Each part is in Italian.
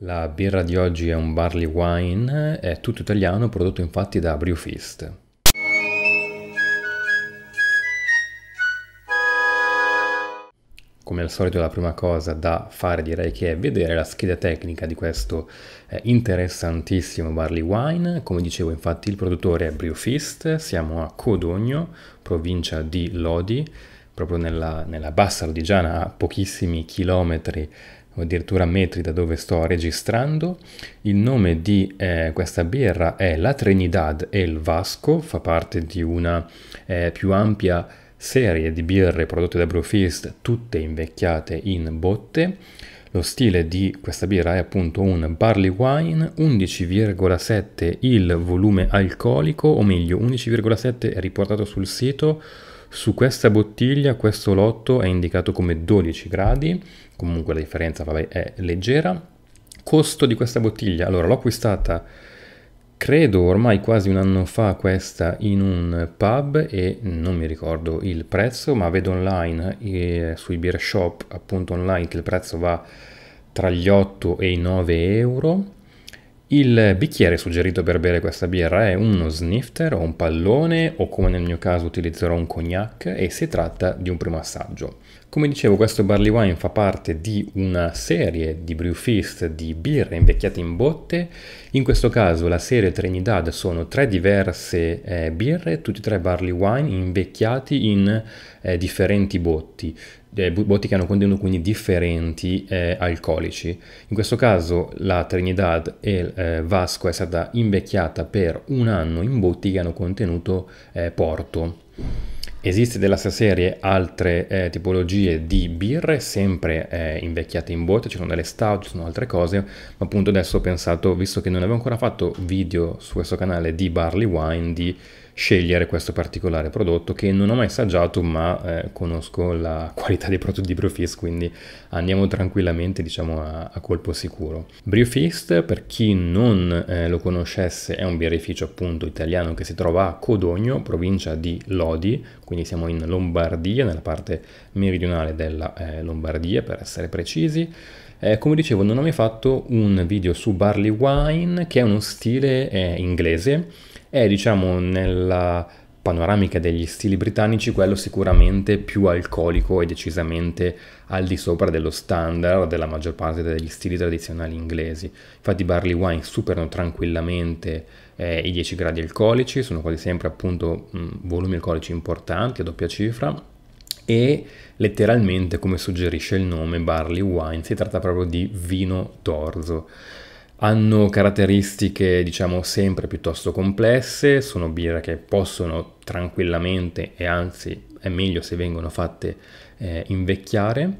La birra di oggi è un barley wine, è tutto italiano, prodotto infatti da Brewfist. Come al solito la prima cosa da fare direi che è vedere la scheda tecnica di questo eh, interessantissimo barley wine. Come dicevo infatti il produttore è Brewfist, siamo a Codogno, provincia di Lodi, proprio nella, nella bassa lodigiana a pochissimi chilometri o addirittura metri da dove sto registrando. Il nome di eh, questa birra è La Trinidad El Vasco, fa parte di una eh, più ampia serie di birre prodotte da Brewfist, tutte invecchiate in botte. Lo stile di questa birra è appunto un barley wine, 11,7 il volume alcolico, o meglio 11,7 è riportato sul sito, su questa bottiglia questo lotto è indicato come 12 gradi, comunque la differenza vabbè, è leggera. Costo di questa bottiglia, allora l'ho acquistata credo ormai quasi un anno fa questa in un pub e non mi ricordo il prezzo, ma vedo online eh, sui beer shop appunto online che il prezzo va tra gli 8 e i 9 euro il bicchiere suggerito per bere questa birra è uno snifter o un pallone o come nel mio caso utilizzerò un cognac e si tratta di un primo assaggio. Come dicevo questo barley wine fa parte di una serie di brewfist di birre invecchiate in botte, in questo caso la serie Trinidad sono tre diverse eh, birre, tutti e tre barley wine invecchiati in eh, differenti botti, eh, botti che hanno contenuto quindi differenti eh, alcolici. In questo caso la Trinidad e eh, Vasco è stata invecchiata per un anno in botti che hanno contenuto eh, porto. Esiste della stessa serie altre eh, tipologie di birre, sempre eh, invecchiate in botte, ci sono delle stout, ci sono altre cose, ma appunto adesso ho pensato, visto che non avevo ancora fatto video su questo canale di Barley Wine, di scegliere questo particolare prodotto che non ho mai assaggiato ma eh, conosco la qualità dei prodotti di Briofist quindi andiamo tranquillamente diciamo a, a colpo sicuro. Briofist per chi non eh, lo conoscesse è un birrificio appunto italiano che si trova a Codogno, provincia di Lodi, quindi siamo in Lombardia, nella parte meridionale della eh, Lombardia per essere precisi. Eh, come dicevo, non ho mai fatto un video su Barley Wine, che è uno stile eh, inglese è diciamo nella panoramica degli stili britannici quello sicuramente più alcolico e decisamente al di sopra dello standard della maggior parte degli stili tradizionali inglesi. Infatti i barley wine superano tranquillamente eh, i 10 gradi alcolici, sono quasi sempre appunto mh, mm, volumi alcolici importanti a doppia cifra e letteralmente come suggerisce il nome barley wine si tratta proprio di vino torzo hanno caratteristiche diciamo sempre piuttosto complesse, sono birre che possono tranquillamente e anzi è meglio se vengono fatte eh, invecchiare.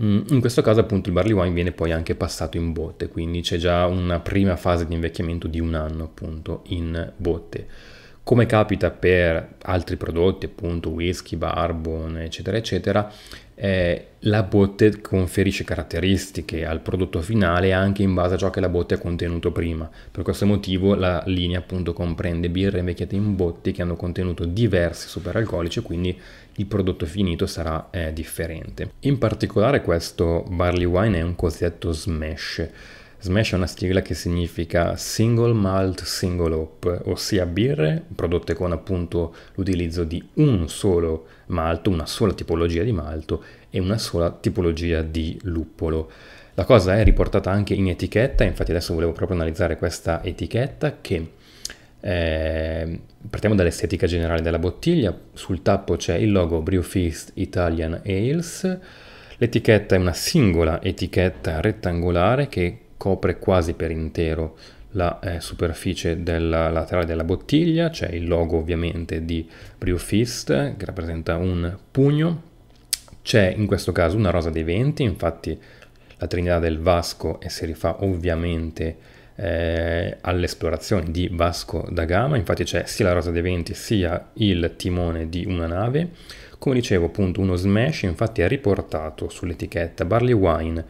Mm, in questo caso appunto il barley wine viene poi anche passato in botte, quindi c'è già una prima fase di invecchiamento di un anno appunto in botte. Come capita per altri prodotti, appunto whisky, barbon, eccetera, eccetera, eh, la botte conferisce caratteristiche al prodotto finale anche in base a ciò che la botte ha contenuto prima. Per questo motivo la linea appunto comprende birre invecchiate in botte che hanno contenuto diversi superalcolici, e quindi il prodotto finito sarà eh, differente. In particolare questo barley wine è un cosiddetto smash Smash è una sigla che significa Single Malt Single Hop, ossia birre prodotte con appunto l'utilizzo di un solo malto, una sola tipologia di malto e una sola tipologia di luppolo. La cosa è riportata anche in etichetta, infatti adesso volevo proprio analizzare questa etichetta che eh, partiamo dall'estetica generale della bottiglia, sul tappo c'è il logo Brewfeast Italian Ales, l'etichetta è una singola etichetta rettangolare che copre quasi per intero la eh, superficie della laterale della bottiglia, c'è il logo ovviamente di Briofist che rappresenta un pugno, c'è in questo caso una rosa dei venti, infatti la Trinità del Vasco e si rifà ovviamente eh, alle di Vasco da Gama, infatti c'è sia la rosa dei venti sia il timone di una nave, come dicevo appunto uno smash infatti è riportato sull'etichetta Barley Wine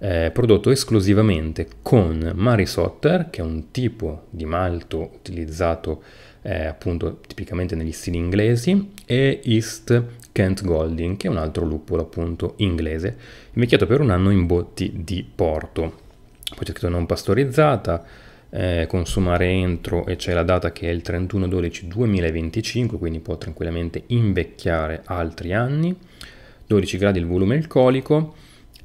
eh, prodotto esclusivamente con Marisotter, che è un tipo di malto utilizzato eh, appunto tipicamente negli stili inglesi, e East Kent Golding, che è un altro luppolo appunto inglese, invecchiato per un anno in botti di porto. Poi c'è scritto non pastorizzata, eh, consumare entro e c'è la data che è il 31-12-2025, quindi può tranquillamente invecchiare altri anni. 12 gradi il volume alcolico,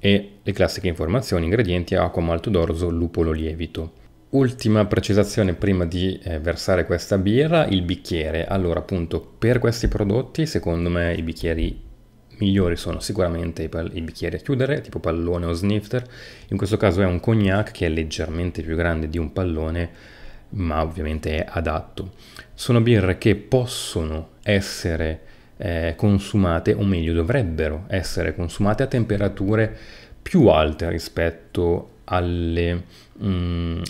e le classiche informazioni, ingredienti, acqua, malto d'orzo, lupolo lievito. Ultima precisazione prima di eh, versare questa birra, il bicchiere. Allora appunto per questi prodotti secondo me i bicchieri migliori sono sicuramente i, bicchieri a chiudere, tipo pallone o snifter. In questo caso è un cognac che è leggermente più grande di un pallone, ma ovviamente è adatto. Sono birre che possono essere eh, consumate, o meglio dovrebbero essere consumate a temperature più alte rispetto alle, mh, mm,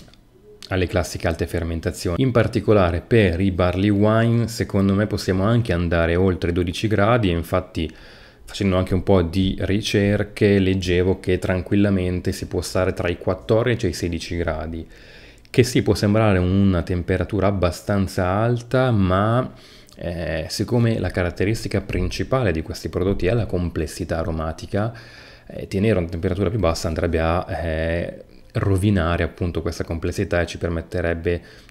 alle classiche alte fermentazioni. In particolare per i barley wine secondo me possiamo anche andare oltre 12 gradi infatti facendo anche un po' di ricerche leggevo che tranquillamente si può stare tra i 14 e i 16 gradi che sì può sembrare una temperatura abbastanza alta ma eh, siccome la caratteristica principale di questi prodotti è la complessità aromatica, eh, tenere una temperatura più bassa andrebbe a eh, rovinare appunto questa complessità e ci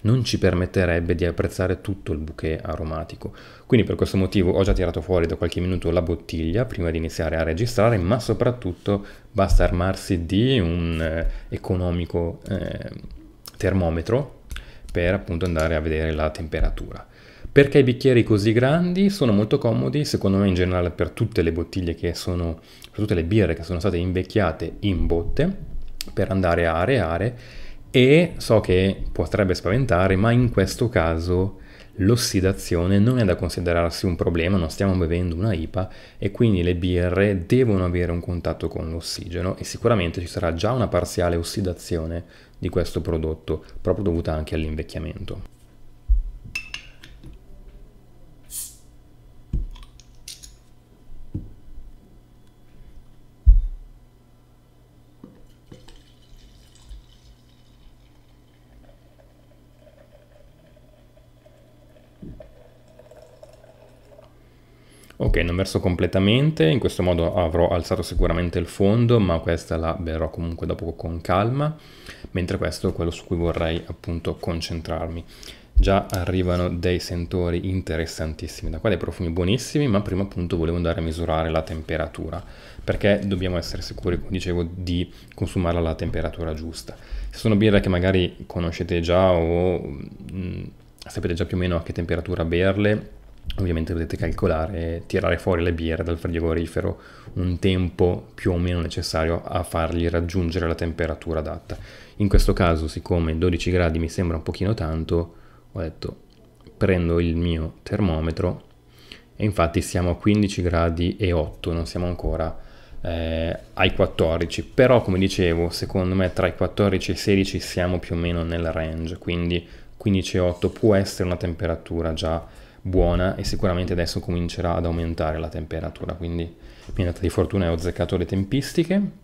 non ci permetterebbe di apprezzare tutto il bouquet aromatico. Quindi per questo motivo ho già tirato fuori da qualche minuto la bottiglia prima di iniziare a registrare, ma soprattutto basta armarsi di un eh, economico eh, termometro per appunto andare a vedere la temperatura. Perché i bicchieri così grandi sono molto comodi, secondo me in generale per tutte le bottiglie che sono, per tutte le birre che sono state invecchiate in botte, per andare a areare e so che potrebbe spaventare, ma in questo caso l'ossidazione non è da considerarsi un problema, non stiamo bevendo una IPA e quindi le birre devono avere un contatto con l'ossigeno e sicuramente ci sarà già una parziale ossidazione di questo prodotto, proprio dovuta anche all'invecchiamento. Ok, non verso completamente, in questo modo avrò alzato sicuramente il fondo, ma questa la berrò comunque dopo con calma, mentre questo è quello su cui vorrei appunto concentrarmi. Già arrivano dei sentori interessantissimi, da qua dei profumi buonissimi, ma prima appunto volevo andare a misurare la temperatura, perché dobbiamo essere sicuri, come dicevo, di consumarla alla temperatura giusta. Se sono birre che magari conoscete già o mh, mm, sapete già più o meno a che temperatura berle, ovviamente potete calcolare, e tirare fuori le birre dal frigorifero un tempo più o meno necessario a fargli raggiungere la temperatura adatta. In questo caso, siccome 12 gradi mi sembra un pochino tanto, ho detto prendo il mio termometro e infatti siamo a 15 gradi e 8, non siamo ancora eh, ai 14, però come dicevo, secondo me tra i 14 e i 16 siamo più o meno nel range, quindi 15 e 8 può essere una temperatura già buona e sicuramente adesso comincerà ad aumentare la temperatura, quindi mi è andata di fortuna e ho azzeccato le tempistiche.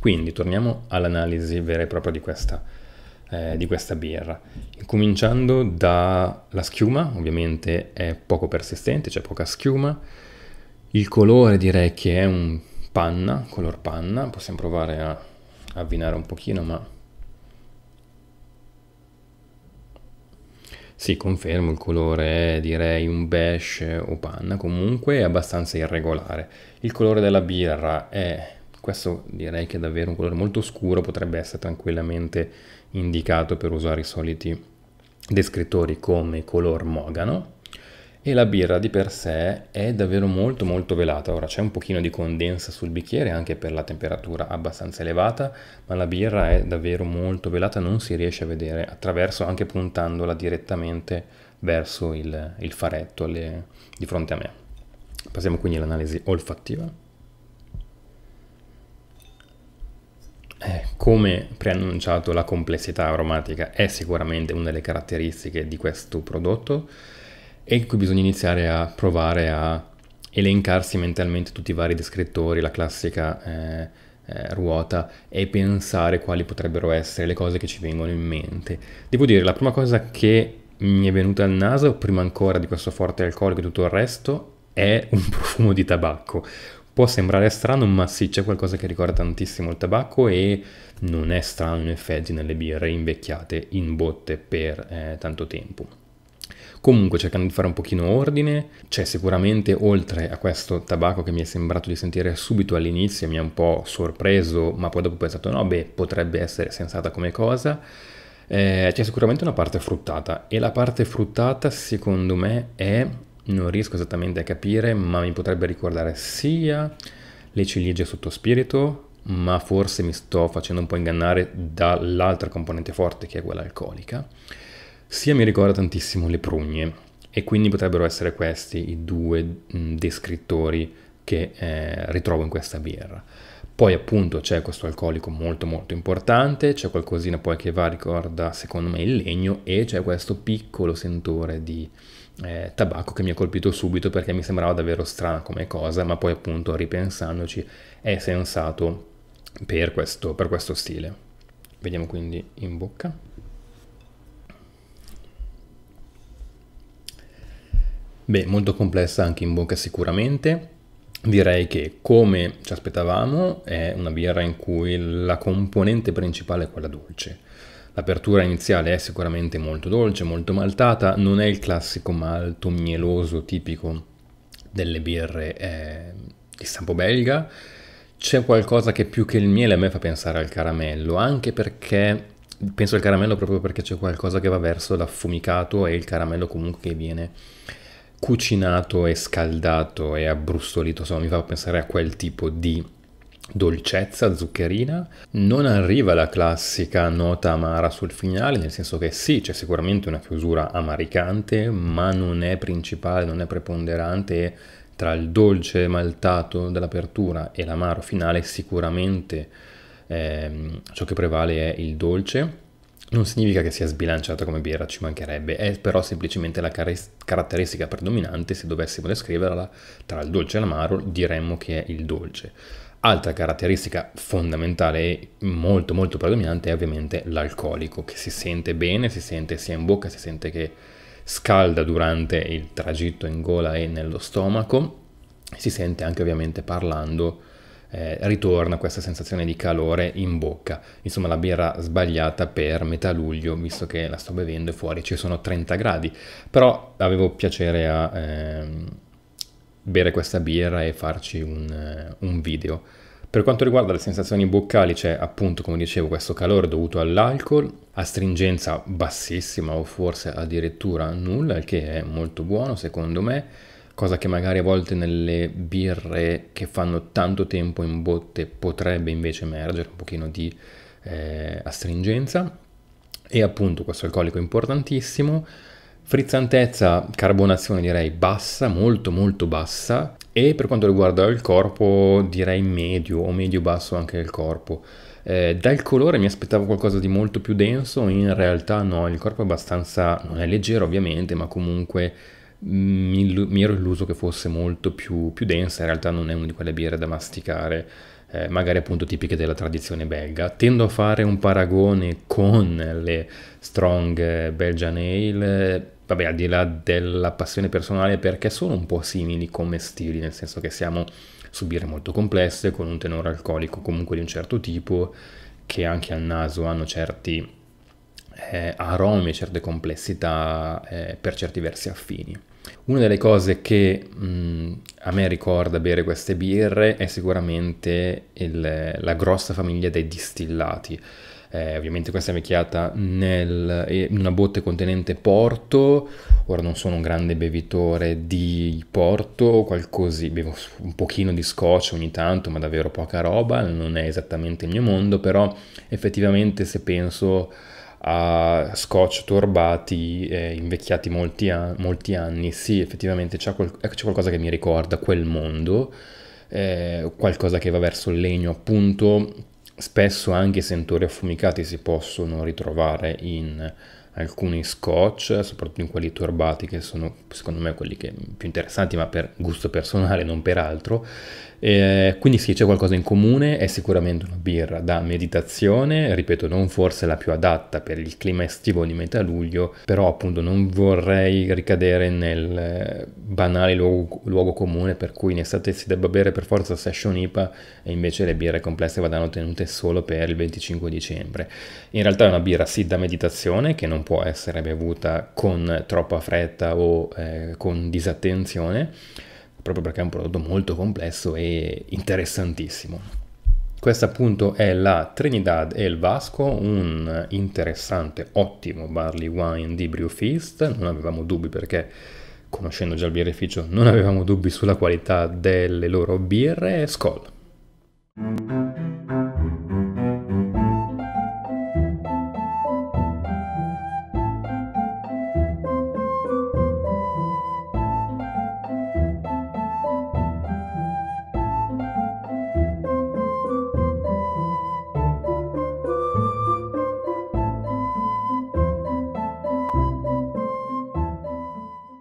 Quindi torniamo all'analisi vera e propria di questa, eh, di questa birra. Cominciando dalla schiuma, ovviamente è poco persistente, c'è cioè poca schiuma. Il colore direi che è un panna, color panna, possiamo provare a avvinare un pochino, ma Sì, confermo, il colore è direi un beige o panna, comunque è abbastanza irregolare. Il colore della birra è, questo direi che è davvero un colore molto scuro, potrebbe essere tranquillamente indicato per usare i soliti descrittori come color mogano, e la birra di per sé è davvero molto molto velata, ora c'è un pochino di condensa sul bicchiere anche per la temperatura abbastanza elevata, ma la birra è davvero molto velata, non si riesce a vedere attraverso anche puntandola direttamente verso il, il faretto le, di fronte a me. Passiamo quindi all'analisi olfattiva. Eh, come preannunciato la complessità aromatica è sicuramente una delle caratteristiche di questo prodotto, e qui bisogna iniziare a provare a elencarsi mentalmente tutti i vari descrittori, la classica eh, eh, ruota e pensare quali potrebbero essere le cose che ci vengono in mente. Devo dire, la prima cosa che mi è venuta al naso, prima ancora di questo forte alcolico e tutto il resto, è un profumo di tabacco. Può sembrare strano, ma sì, c'è qualcosa che ricorda tantissimo il tabacco e non è strano in effetti nelle birre invecchiate in botte per eh, tanto tempo. Comunque cercando di fare un pochino ordine, c'è sicuramente oltre a questo tabacco che mi è sembrato di sentire subito all'inizio, mi ha un po' sorpreso, ma poi dopo ho pensato no, beh, potrebbe essere sensata come cosa, eh, c'è sicuramente una parte fruttata e la parte fruttata secondo me è, non riesco esattamente a capire, ma mi potrebbe ricordare sia le ciliegie sotto spirito, ma forse mi sto facendo un po' ingannare dall'altra componente forte che è quella alcolica sia mi ricorda tantissimo le prugne e quindi potrebbero essere questi i due descrittori che eh, ritrovo in questa birra. Poi appunto c'è questo alcolico molto molto importante, c'è qualcosina poi che va ricorda secondo me il legno e c'è questo piccolo sentore di eh, tabacco che mi ha colpito subito perché mi sembrava davvero strana come cosa, ma poi appunto ripensandoci è sensato per questo, per questo stile. Vediamo quindi in bocca. Beh, molto complessa anche in bocca sicuramente. Direi che, come ci aspettavamo, è una birra in cui la componente principale è quella dolce. L'apertura iniziale è sicuramente molto dolce, molto maltata, non è il classico malto mieloso tipico delle birre eh, di stampo belga. C'è qualcosa che più che il miele a me fa pensare al caramello, anche perché penso al caramello proprio perché c'è qualcosa che va verso l'affumicato e il caramello comunque che viene cucinato e scaldato e abbrustolito, insomma mi fa pensare a quel tipo di dolcezza zuccherina, non arriva la classica nota amara sul finale, nel senso che sì, c'è sicuramente una chiusura amaricante, ma non è principale, non è preponderante tra il dolce maltato dell'apertura e l'amaro finale sicuramente ehm, ciò che prevale è il dolce non significa che sia sbilanciata come birra, ci mancherebbe, è però semplicemente la car- caratteristica predominante, se dovessimo descriverla tra il dolce e l'amaro diremmo che è il dolce. Altra caratteristica fondamentale e molto molto predominante è ovviamente l'alcolico, che si sente bene, si sente sia in bocca, si sente che scalda durante il tragitto in gola e nello stomaco, si sente anche ovviamente parlando eh, ritorna questa sensazione di calore in bocca. Insomma la birra sbagliata per metà luglio, visto che la sto bevendo e fuori ci sono 30 gradi. Però avevo piacere a ehm, bere questa birra e farci un, eh, un video. Per quanto riguarda le sensazioni boccali c'è appunto, come dicevo, questo calore dovuto all'alcol, astringenza bassissima o forse addirittura nulla, il che è molto buono secondo me cosa che magari a volte nelle birre che fanno tanto tempo in botte potrebbe invece emergere un pochino di eh, astringenza. E appunto questo alcolico è importantissimo. Frizzantezza, carbonazione direi bassa, molto molto bassa e per quanto riguarda il corpo direi medio o medio basso anche il corpo. Eh, dal colore mi aspettavo qualcosa di molto più denso, in realtà no, il corpo è abbastanza, non è leggero ovviamente, ma comunque mi, mi ero illuso che fosse molto più, più, densa, in realtà non è una di quelle birre da masticare, eh, magari appunto tipiche della tradizione belga. Tendo a fare un paragone con le strong eh, Belgian Ale, eh, vabbè al di là della passione personale perché sono un po' simili come stili, nel senso che siamo su birre molto complesse, con un tenore alcolico comunque di un certo tipo, che anche al naso hanno certi eh, aromi, certe complessità eh, per certi versi affini. Una delle cose che mh, mm, a me ricorda bere queste birre è sicuramente il, la grossa famiglia dei distillati. Eh, ovviamente questa è vecchiata eh, in una botte contenente porto, ora non sono un grande bevitore di porto, qualcosa, bevo un pochino di scotch ogni tanto, ma davvero poca roba, non è esattamente il mio mondo, però effettivamente se penso a scotch turbati, eh, invecchiati molti, an- molti, anni, sì, effettivamente c'è, quel- ecco, c'è, qualcosa che mi ricorda quel mondo, eh, qualcosa che va verso il legno, appunto. Spesso anche sentori affumicati si possono ritrovare in alcuni scotch, soprattutto in quelli turbati che sono secondo me quelli più interessanti, ma per gusto personale, non per altro. Eh, quindi sì, c'è qualcosa in comune, è sicuramente una birra da meditazione, ripeto, non forse la più adatta per il clima estivo di metà luglio, però appunto non vorrei ricadere nel eh, banale luogo, luogo comune per cui in estate si debba bere per forza session IPA e invece le birre complesse vadano tenute solo per il 25 dicembre. In realtà è una birra sì da meditazione che non può essere bevuta con troppa fretta o eh, con disattenzione proprio perché è un prodotto molto complesso e interessantissimo. Questa appunto è la Trinidad e il Vasco, un interessante, ottimo barley wine di Brewfeast, non avevamo dubbi perché conoscendo già il birrificio non avevamo dubbi sulla qualità delle loro birre, Skoll!